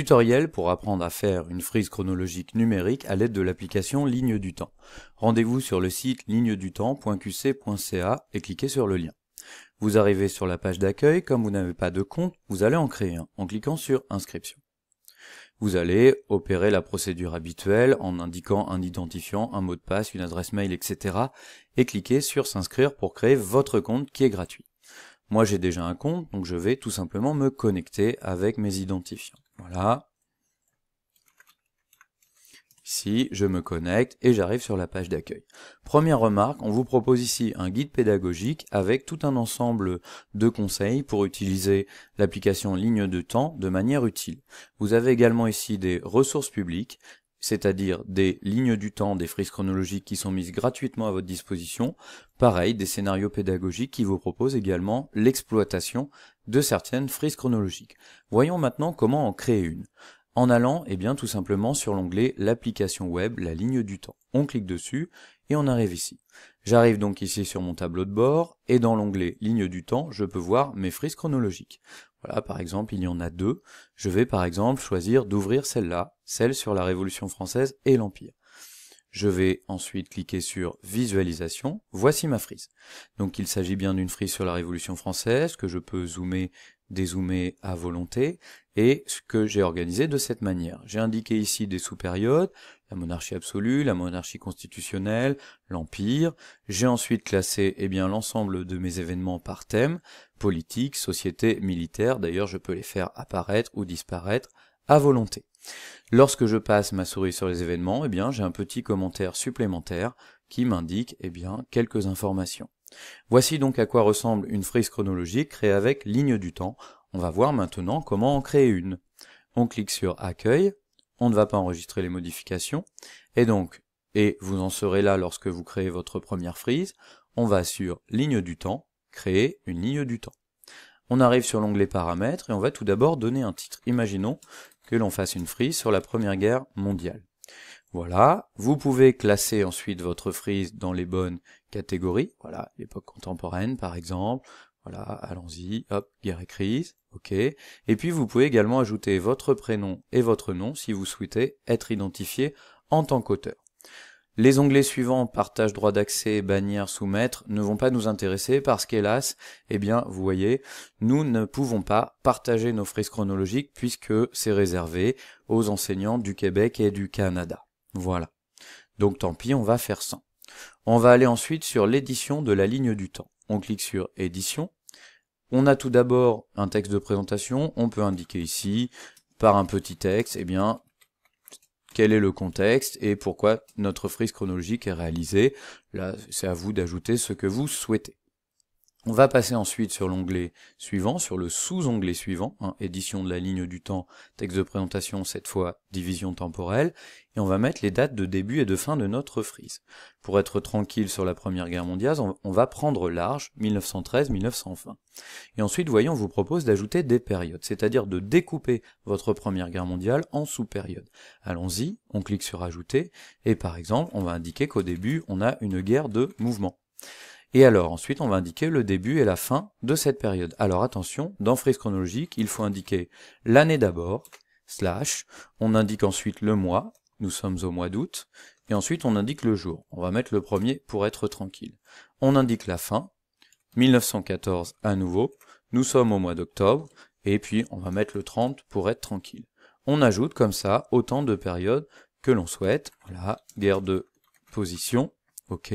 tutoriel pour apprendre à faire une frise chronologique numérique à l'aide de l'application Ligne du Temps. Rendez-vous sur le site lignedutemps.qc.ca et cliquez sur le lien. Vous arrivez sur la page d'accueil, comme vous n'avez pas de compte, vous allez en créer un en cliquant sur Inscription. Vous allez opérer la procédure habituelle en indiquant un identifiant, un mot de passe, une adresse mail, etc. et cliquez sur S'inscrire pour créer votre compte qui est gratuit. Moi j'ai déjà un compte, donc je vais tout simplement me connecter avec mes identifiants. Voilà. Ici, je me connecte et j'arrive sur la page d'accueil. Première remarque, on vous propose ici un guide pédagogique avec tout un ensemble de conseils pour utiliser l'application ligne de temps de manière utile. Vous avez également ici des ressources publiques, c'est-à-dire des lignes du temps, des frises chronologiques qui sont mises gratuitement à votre disposition, pareil, des scénarios pédagogiques qui vous proposent également l'exploitation de certaines frises chronologiques. Voyons maintenant comment en créer une en allant et eh bien, tout simplement sur l'onglet l'application web, la ligne du temps. On clique dessus et on arrive ici. J'arrive donc ici sur mon tableau de bord et dans l'onglet ligne du temps, je peux voir mes frises chronologiques. Voilà, par exemple, il y en a deux. Je vais par exemple choisir d'ouvrir celle-là, celle sur la Révolution française et l'Empire. Je vais ensuite cliquer sur Visualisation. Voici ma frise. Donc il s'agit bien d'une frise sur la Révolution française que je peux zoomer dézoomer à volonté, et ce que j'ai organisé de cette manière. J'ai indiqué ici des sous-périodes, la monarchie absolue, la monarchie constitutionnelle, l'empire. J'ai ensuite classé eh bien l'ensemble de mes événements par thème, politique, société, militaire. D'ailleurs, je peux les faire apparaître ou disparaître à volonté. Lorsque je passe ma souris sur les événements, eh bien j'ai un petit commentaire supplémentaire qui m'indique eh bien quelques informations. Voici donc à quoi ressemble une frise chronologique créée avec ligne du temps. On va voir maintenant comment en créer une. On clique sur Accueil, on ne va pas enregistrer les modifications, et donc, et vous en serez là lorsque vous créez votre première frise, on va sur Ligne du temps, Créer une ligne du temps. On arrive sur l'onglet Paramètres et on va tout d'abord donner un titre. Imaginons que l'on fasse une frise sur la Première Guerre mondiale. Voilà, vous pouvez classer ensuite votre frise dans les bonnes catégories. Voilà, l'époque contemporaine par exemple. Voilà, allons-y, hop, guerre et crise, ok. Et puis vous pouvez également ajouter votre prénom et votre nom si vous souhaitez être identifié en tant qu'auteur. Les onglets suivants, partage droit d'accès, bannière, soumettre, ne vont pas nous intéresser parce qu'hélas, eh bien, vous voyez, nous ne pouvons pas partager nos frises chronologiques puisque c'est réservé aux enseignants du Québec et du Canada. Voilà. Donc tant pis, on va faire ça. On va aller ensuite sur l'édition de la ligne du temps. On clique sur édition. On a tout d'abord un texte de présentation. On peut indiquer ici, par un petit texte, eh bien, quel est le contexte et pourquoi notre frise chronologique est réalisée. Là, c'est à vous d'ajouter ce que vous souhaitez. On va passer ensuite sur l'onglet suivant, sur le sous-onglet suivant, hein, édition de la ligne du temps, texte de présentation, cette fois division temporelle, et on va mettre les dates de début et de fin de notre frise. Pour être tranquille sur la Première Guerre mondiale, on va prendre large, 1913-1920. Et ensuite, voyons, on vous propose d'ajouter des périodes, c'est-à-dire de découper votre Première Guerre mondiale en sous-périodes. Allons-y, on clique sur Ajouter, et par exemple, on va indiquer qu'au début, on a une guerre de mouvement. Et alors ensuite, on va indiquer le début et la fin de cette période. Alors attention, dans frise chronologique, il faut indiquer l'année d'abord, slash, on indique ensuite le mois, nous sommes au mois d'août, et ensuite on indique le jour. On va mettre le premier pour être tranquille. On indique la fin, 1914 à nouveau, nous sommes au mois d'octobre, et puis on va mettre le 30 pour être tranquille. On ajoute comme ça autant de périodes que l'on souhaite. Voilà, guerre de position, ok.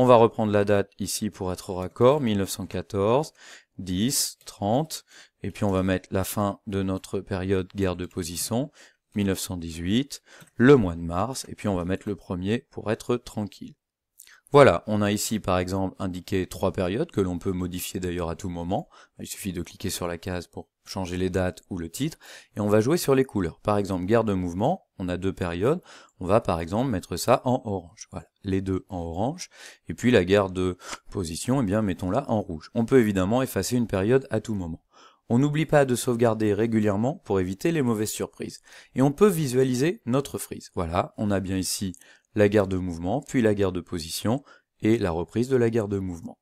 On va reprendre la date ici pour être au raccord, 1914, 10, 30, et puis on va mettre la fin de notre période guerre de position, 1918, le mois de mars, et puis on va mettre le premier pour être tranquille. Voilà, on a ici par exemple indiqué trois périodes que l'on peut modifier d'ailleurs à tout moment. Il suffit de cliquer sur la case pour changer les dates ou le titre, et on va jouer sur les couleurs. Par exemple, guerre de mouvement, on a deux périodes, on va par exemple mettre ça en orange. Voilà, les deux en orange, et puis la guerre de position, eh bien mettons-la en rouge. On peut évidemment effacer une période à tout moment. On n'oublie pas de sauvegarder régulièrement pour éviter les mauvaises surprises. Et on peut visualiser notre frise. Voilà, on a bien ici la guerre de mouvement, puis la guerre de position, et la reprise de la guerre de mouvement.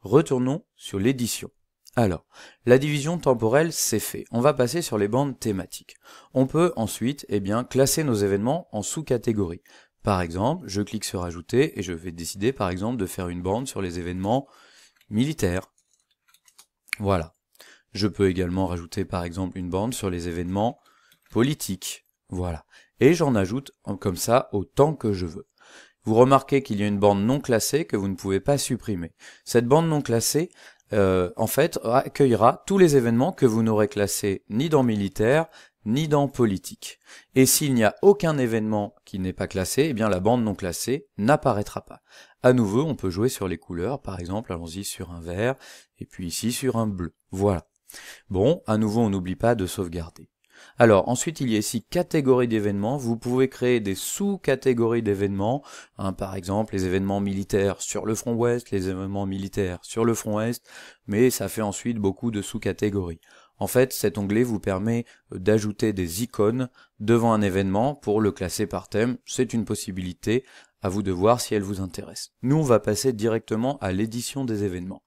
Retournons sur l'édition. Alors, la division temporelle, c'est fait. On va passer sur les bandes thématiques. On peut ensuite, eh bien, classer nos événements en sous-catégories. Par exemple, je clique sur Ajouter et je vais décider, par exemple, de faire une bande sur les événements militaires. Voilà. Je peux également rajouter, par exemple, une bande sur les événements politiques. Voilà et j'en ajoute comme ça autant que je veux. Vous remarquez qu'il y a une bande non classée que vous ne pouvez pas supprimer. Cette bande non classée, euh, en fait, accueillera tous les événements que vous n'aurez classés ni dans militaire, ni dans politique. Et s'il n'y a aucun événement qui n'est pas classé, eh bien la bande non classée n'apparaîtra pas. À nouveau, on peut jouer sur les couleurs, par exemple, allons-y sur un vert, et puis ici sur un bleu. Voilà. Bon, à nouveau, on n'oublie pas de sauvegarder. Alors ensuite il y a ici Catégories d'événements, vous pouvez créer des sous-catégories d'événements, hein, par exemple les événements militaires sur le front ouest, les événements militaires sur le front est, mais ça fait ensuite beaucoup de sous-catégories. En fait, cet onglet vous permet euh, d'ajouter des icônes devant un événement pour le classer par thème. C'est une possibilité à vous de voir si elle vous intéresse. Nous, on va passer directement à l'édition des événements.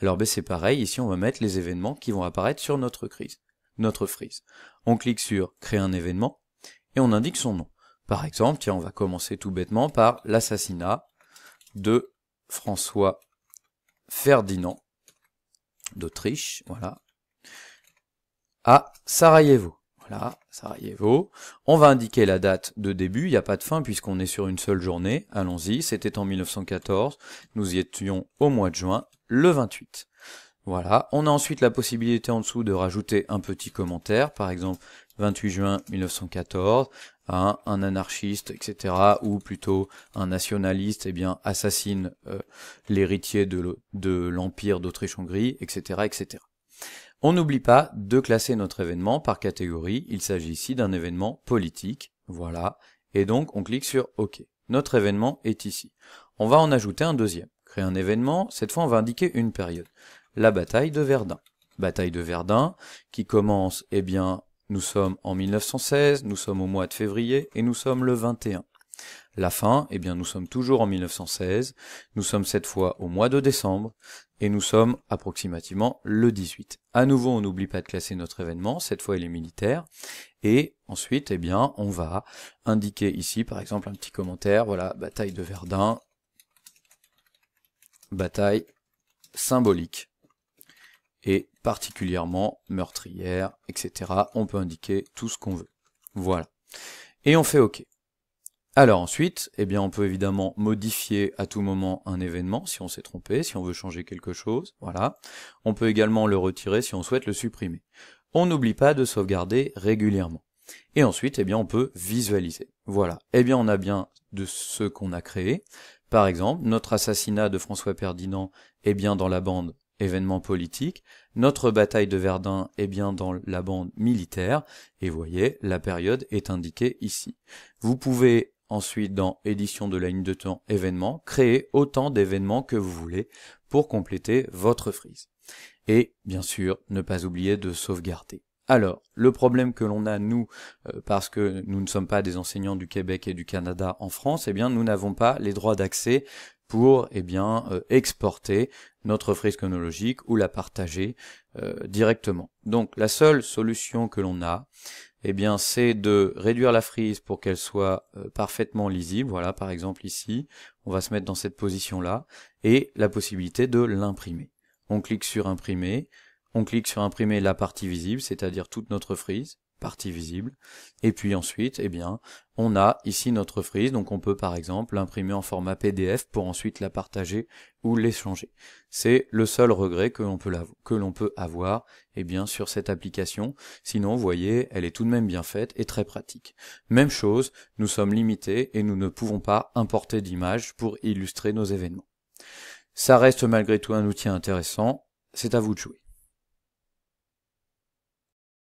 Alors, ben, c'est pareil, ici, on va mettre les événements qui vont apparaître sur notre crise notre frise. On clique sur Créer un événement et on indique son nom. Par exemple, tiens, on va commencer tout bêtement par l'assassinat de François Ferdinand d'Autriche, voilà, à Sarajevo. Voilà, Sarajevo. On va indiquer la date de début, il n'y a pas de fin puisqu'on est sur une seule journée. Allons-y, c'était en 1914, nous y étions au mois de juin, le 28. Voilà, on a ensuite la possibilité en dessous de rajouter un petit commentaire, par exemple 28 juin 1914, hein, un anarchiste, etc., ou plutôt un nationaliste, eh bien, assassine euh, l'héritier de l'Empire d'Autriche-Hongrie, etc., etc. On n'oublie pas de classer notre événement par catégorie, il s'agit ici d'un événement politique, voilà, et donc on clique sur OK. Notre événement est ici. On va en ajouter un deuxième. Créer un événement, cette fois on va indiquer une période la bataille de Verdun. Bataille de Verdun qui commence, eh bien, nous sommes en 1916, nous sommes au mois de février et nous sommes le 21. La fin, eh bien, nous sommes toujours en 1916, nous sommes cette fois au mois de décembre, et nous sommes approximativement le 18. À nouveau, on n'oublie pas de classer notre événement, cette fois il est militaire, et ensuite, eh bien, on va indiquer ici, par exemple, un petit commentaire, voilà, bataille de Verdun, bataille symbolique et particulièrement meurtrière, etc. On peut indiquer tout ce qu'on veut. Voilà. Et on fait OK. Alors ensuite, eh bien, on peut évidemment modifier à tout moment un événement si on s'est trompé, si on veut changer quelque chose, voilà. On peut également le retirer si on souhaite le supprimer. On n'oublie pas de sauvegarder régulièrement. Et ensuite, eh bien, on peut visualiser. Voilà. Eh bien, on a bien de ce qu'on a créé. Par exemple, notre assassinat de François Perdinand est eh bien dans la bande événement politique. Notre bataille de Verdun est bien dans la bande militaire, et voyez, la période est indiquée ici. Vous pouvez ensuite, dans édition de la ligne de temps événement, créer autant d'événements que vous voulez pour compléter votre frise. Et, bien sûr, ne pas oublier de sauvegarder. Alors, le problème que l'on a, nous, euh, parce que nous ne sommes pas des enseignants du Québec et du Canada en France, eh bien, nous n'avons pas les droits d'accès pour eh bien euh, exporter notre frise chronologique ou la partager euh, directement. Donc la seule solution que l'on a, eh bien c'est de réduire la frise pour qu'elle soit euh, parfaitement lisible. Voilà, par exemple ici, on va se mettre dans cette position là et la possibilité de l'imprimer. On clique sur imprimer, on clique sur imprimer la partie visible, c'est-à-dire toute notre frise partie visible. Et puis ensuite, eh bien, on a ici notre frise, donc on peut par exemple l'imprimer en format PDF pour ensuite la partager ou l'échanger. C'est le seul regret que l'on peut, peut, avoir eh bien, sur cette application. Sinon, vous voyez, elle est tout de même bien faite et très pratique. Même chose, nous sommes limités et nous ne pouvons pas importer d'images pour illustrer nos événements. Ça reste malgré tout un outil intéressant, c'est à vous de jouer.